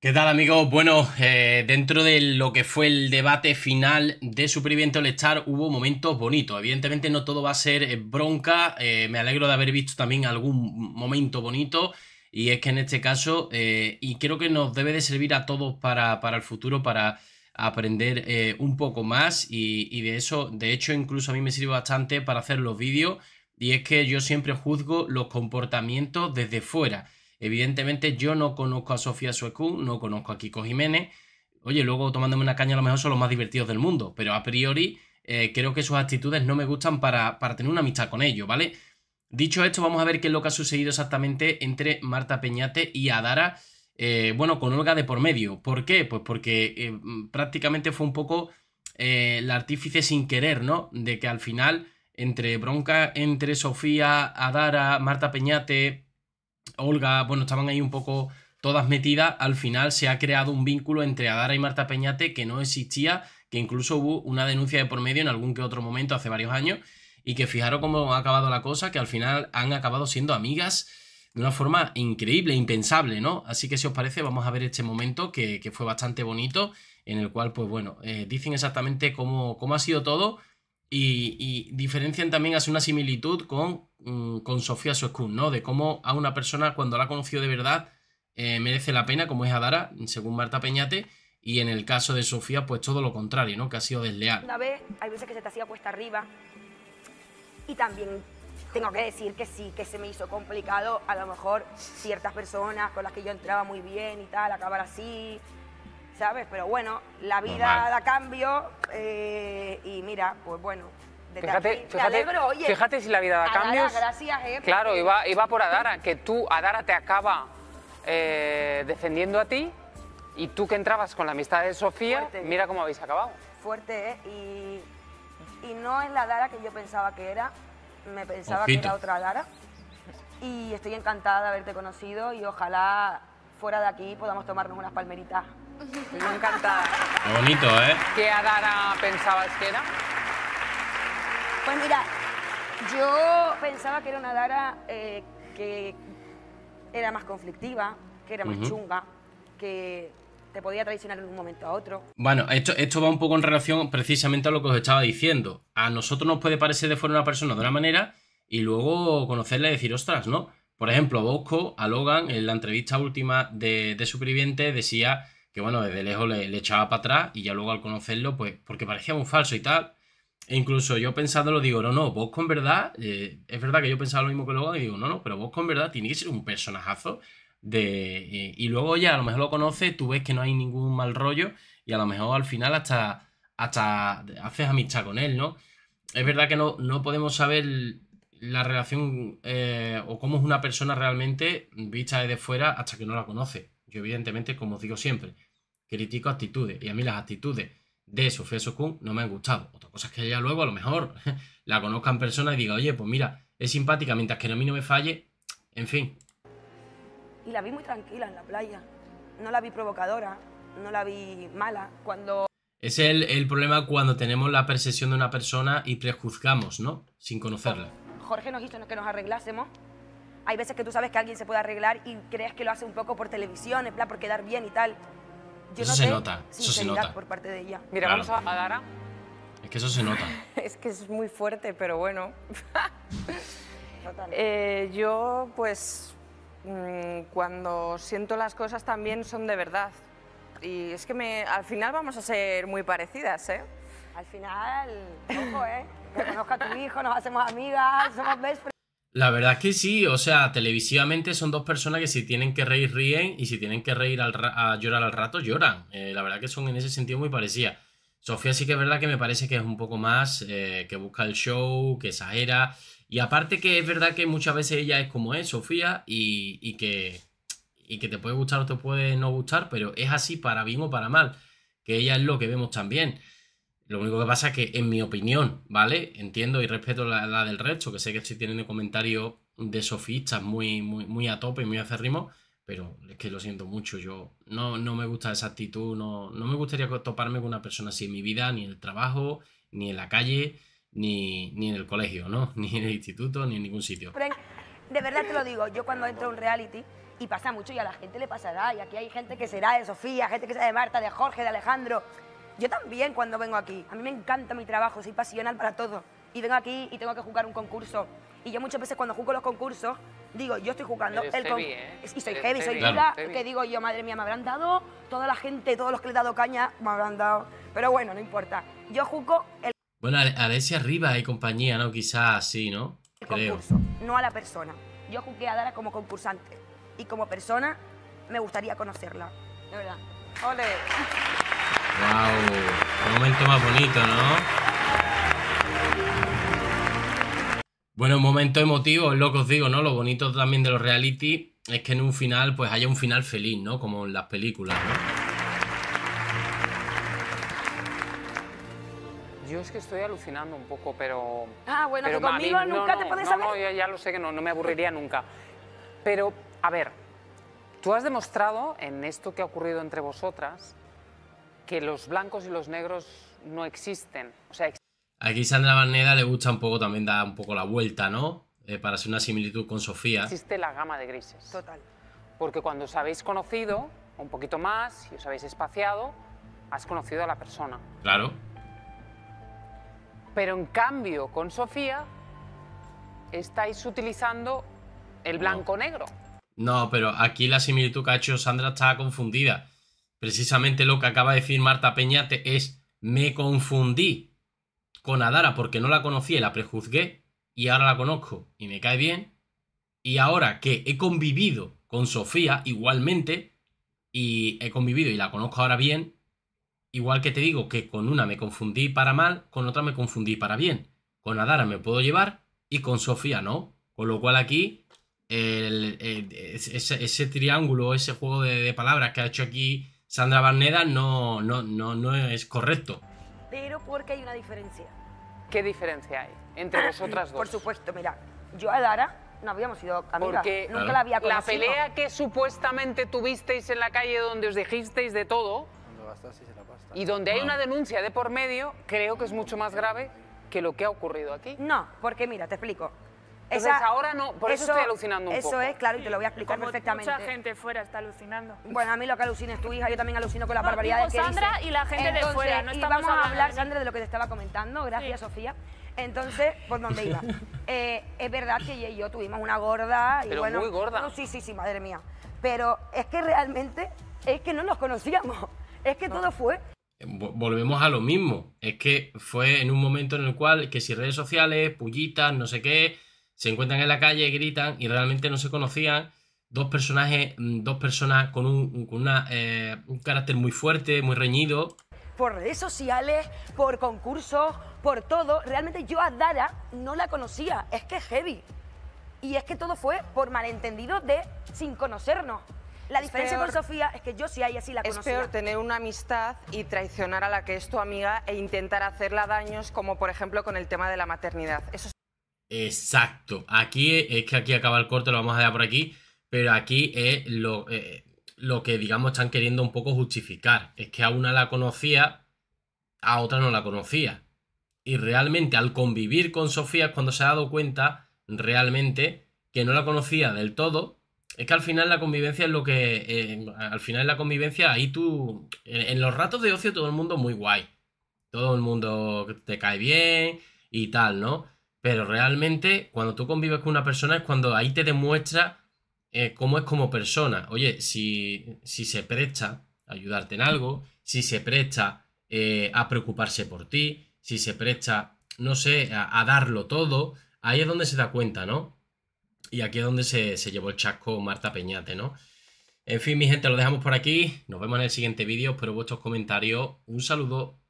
¿Qué tal amigos? Bueno, eh, dentro de lo que fue el debate final de Superviviente All Star hubo momentos bonitos. Evidentemente no todo va a ser eh, bronca. Eh, me alegro de haber visto también algún momento bonito. Y es que en este caso, y creo que nos debe de servir a todos para, el futuro, para aprender un poco más. Y, y de eso, de hecho, incluso a mí me sirve bastante para hacer los vídeos. Y es que yo siempre juzgo los comportamientos desde fuera. Evidentemente yo no conozco a Sofía Suecu, no conozco a Kiko Jiménez. Oye, luego tomándome una caña a lo mejor son los más divertidos del mundo, pero a priori eh, creo que sus actitudes no me gustan para, tener una amistad con ellos, ¿vale? Dicho esto, vamos a ver qué es lo que ha sucedido exactamente entre Marta Peñate y Adara, eh, bueno, con Olga de por medio. ¿Por qué? Pues porque eh, prácticamente fue un poco el artífice sin querer, ¿no? De que al final, entre bronca entre Sofía, Adara, Marta Peñate, Olga, bueno, estaban ahí un poco todas metidas, al final se ha creado un vínculo entre Adara y Marta Peñate que no existía, que incluso hubo una denuncia de por medio en algún que otro momento hace varios años, y que fijaros cómo ha acabado la cosa, que al final han acabado siendo amigas de una forma increíble, impensable, ¿no? Así que si os parece, vamos a ver este momento que, fue bastante bonito, en el cual, pues bueno, eh, dicen exactamente cómo ha sido todo y, diferencian también, hace una similitud con, mm, con Sofía Soscun, ¿no? De cómo a una persona, cuando la ha conocido de verdad, eh, merece la pena, como es Adara, según Marta Peñate, y en el caso de Sofía, pues todo lo contrario, ¿no? Que ha sido desleal. Una vez, hay veces que se te hacía puesta arriba, y también tengo que decir que sí, que se me hizo complicado, a lo mejor ciertas personas con las que yo entraba muy bien y tal, acabar así, ¿sabes? Pero bueno, la vida da cambio eh, y mira, pues bueno. fíjate, alegro, oye, fíjate si la vida da cambios. gracias, eh, Claro, iba, iba por Adara, que tú, Adara te acaba eh, defendiendo a ti y tú que entrabas con la amistad de Sofía, mira cómo habéis acabado. Fuerte, ¿eh? Y, y no es la Dara que yo pensaba que era, me pensaba que era otra Adara, Y estoy encantada de haberte conocido y ojalá fuera de aquí podamos tomarnos unas palmeritas me encanta Qué bonito, ¿eh? ¿Qué Adara pensabas que era? Pues mira, yo pensaba que era una Adara eh, que era más conflictiva, que era más chunga, que te podía traicionar en un momento a otro. Bueno, esto, esto va un poco en relación precisamente a lo que os estaba diciendo. A nosotros nos puede parecer de fuera una persona de una manera y luego conocerla y decir, ostras, ¿no? Por ejemplo, Bosco a Logan en la entrevista última de, de Superviviente decía que bueno, desde lejos le, echaba para atrás y ya luego al conocerlo, pues porque parecía muy falso y tal. E incluso yo lo digo, no, no, vos con verdad, eh, es verdad que yo pensaba lo mismo que luego y digo, no, no, pero vos con verdad tiene que ser un personajazo de... Eh, y luego ya a lo mejor lo conoces, tú ves que no hay ningún mal rollo y a lo mejor al final hasta, hasta haces amistad con él, ¿no? Es verdad que no, no podemos saber la relación eh, o cómo es una persona realmente vista desde fuera hasta que no la conoce. Yo evidentemente, como os digo siempre, critico actitudes. Y a mí las actitudes de Sofía Sokun no me han gustado. Otra cosa es que ella luego a lo mejor la conozca en persona y diga, oye, pues mira, es simpática, mientras que a mí no me falle, en fin. Y la vi muy tranquila en la playa. No la vi provocadora, no la vi mala. Cuando. Es el, el problema cuando tenemos la percepción de una persona y prejuzgamos, ¿no? Sin conocerla. Jorge nos hizo que nos arreglásemos. Hay veces que tú sabes que alguien se puede arreglar y crees que lo hace un poco por televisión, en plan por quedar bien y tal eso se nota, eso se nota. por parte de ella. Mira, vamos a, a Es que eso se nota. Es que es muy fuerte, pero bueno. Eh, yo, pues, mm, cuando siento las cosas también son de verdad. Y es que me, al final vamos a ser muy parecidas, ¿eh? Al final, ojo, ¿eh? Que conozca a tu hijo, nos hacemos amigas, somos best friends. La verdad que sí, o sea, televisivamente son dos personas que si tienen que reír, ríen, y si tienen que reír al a llorar al rato, lloran. Eh, la verdad que son en ese sentido muy parecidas. Sofía sí que es verdad que me parece que es un poco más eh, que busca el show, que exagera. Y aparte que es verdad que muchas veces ella es como es, Sofía, y, que, y que te puede gustar o te puede no gustar, pero es así para bien o para mal, que ella es lo que vemos también. Lo único que pasa es que, en mi opinión, ¿vale? Entiendo y respeto la, la del resto, que sé que estoy teniendo comentarios de sofistas muy, muy, a tope, y muy acérrimos, pero es que lo siento mucho, yo no, no me gusta esa actitud, no, no me gustaría toparme con una persona así en mi vida, ni en el trabajo, ni en la calle, ni, ni en el colegio, ¿no? Ni en el instituto, ni en ningún sitio. de verdad te lo digo, yo cuando entro a un reality, y pasa mucho, y a la gente le pasará, y aquí hay gente que será de Sofía, gente que será de Marta, de Jorge, de Alejandro, yo también cuando vengo aquí. A mí me encanta mi trabajo, soy pasional para todo. Y vengo aquí y tengo que jugar un concurso. Y yo muchas veces cuando juego los concursos, digo, yo estoy jugando el heavy, ¿eh? Y soy heavy, soy heavy. que digo yo, madre mía, me habrán dado, toda la gente, todos los que le he dado caña, me habrán dado. Pero bueno, no importa. Yo juego el... Bueno, a Alessia arriba hay compañía, ¿no? Quizás sí, ¿no? El concurso, no a la persona. Yo jugué a Dara como concursante. Y como persona, me gustaría conocerla. De verdad. ¡Ole! más bonito, ¿no? Bueno, un momento emotivo, es lo que os digo, ¿no? Lo bonito también de los reality es que en un final, pues haya un final feliz, ¿no? Como en las películas, ¿no? Yo es que estoy alucinando un poco, pero... Ah, bueno, conmigo nunca te puedes No, ya, ya, lo sé que no, no me aburriría nunca. Pero, a ver, tú has demostrado en esto que ha ocurrido entre vosotras que los blancos y los negros no existen. Aquí Sandra Barneda le gusta un poco, también da un poco la vuelta, ¿no? Eh, para hacer una similitud con Sofía. Existe la gama de grises. Total. Porque cuando os habéis conocido un poquito más y os habéis espaciado, has conocido a la persona. Claro. Pero en cambio, con Sofía, estáis utilizando el blanco-negro. No. pero aquí la similitud que ha hecho Sandra está confundida. Precisamente lo que acaba de decir Marta Peñate es me confundí con Adara porque no la conocí y la prejuzgué y ahora la conozco y me cae bien. Y ahora que he convivido con Sofía igualmente y he convivido y la conozco ahora bien, igual que te digo que con una me confundí para mal, con otra me confundí para bien. Con Adara me puedo llevar y con Sofía no. Con lo cual aquí ese, triángulo, ese juego de palabras que ha hecho aquí Sandra Barneda no, no, no, no es correcto. Pero porque hay una diferencia. ¿Qué diferencia hay entre ah, vosotras dos? Por supuesto, mira, yo a Dara no habíamos sido amigas, nunca la había conocido. La pelea que supuestamente tuvisteis en la calle donde os dijisteis de todo y donde hay ah. una denuncia de por medio, creo que es mucho más grave que lo que ha ocurrido aquí. No, porque mira, te explico. Entonces ahora no, por eso, estoy alucinando un poco. Eso es, claro, y te lo voy a explicar perfectamente. Mucha gente fuera está alucinando. Bueno, a mí lo que alucina es tu hija, yo también alucino con la barbaridad de que Sandra y la gente de fuera, no y vamos a hablar, Sandra, de lo que te estaba comentando, gracias, Sofía. Entonces, ¿por dónde iba? Eh, es verdad que ella y yo tuvimos una gorda. muy gorda. sí, sí, sí, madre mía. Pero es que realmente, es que no nos conocíamos. Es que todo fue eh, volvemos a lo mismo. Es que fue en un momento en el cual que si redes sociales, pullitas, no sé qué, se encuentran en la calle, gritan y realmente no se conocían. Dos personajes, mm, dos personas con eh, un, carácter muy fuerte, muy reñido. Por redes sociales, por concursos, por todo. Realmente yo a Dara no la conocía. Es que es heavy. Y es que todo fue por malentendido de sin conocernos. La diferencia con Sofía es que yo sí hay así la conocía. Es peor tener una amistad y traicionar a la que es tu amiga e intentar hacerla daños, como por ejemplo con el tema de la maternidad. Eso Exacto. Aquí es que aquí acaba el corte, lo vamos a dejar por aquí. Pero aquí es lo, eh, lo que, digamos, están queriendo un poco justificar. Es que a una la conocía, a otra no la conocía. Y realmente al convivir con Sofía es cuando se ha dado cuenta realmente que no la conocía del todo. Es que al final la convivencia es lo que... Eh, al final la convivencia, ahí tú... En, los ratos de ocio todo el mundo muy guay. Todo el mundo te cae bien y tal, ¿no? Pero realmente cuando tú convives con una persona es cuando ahí te demuestra eh, cómo es como persona. Oye, si, si se presta a ayudarte en algo, si se presta eh, a preocuparse por ti, si se presta, no sé, a, darlo todo, ahí es donde se da cuenta, ¿no? Y aquí es donde se, se llevó el chasco Marta Peñate, ¿no? En fin, mi gente, lo dejamos por aquí. Nos vemos en el siguiente vídeo. Espero vuestros comentarios. Un saludo.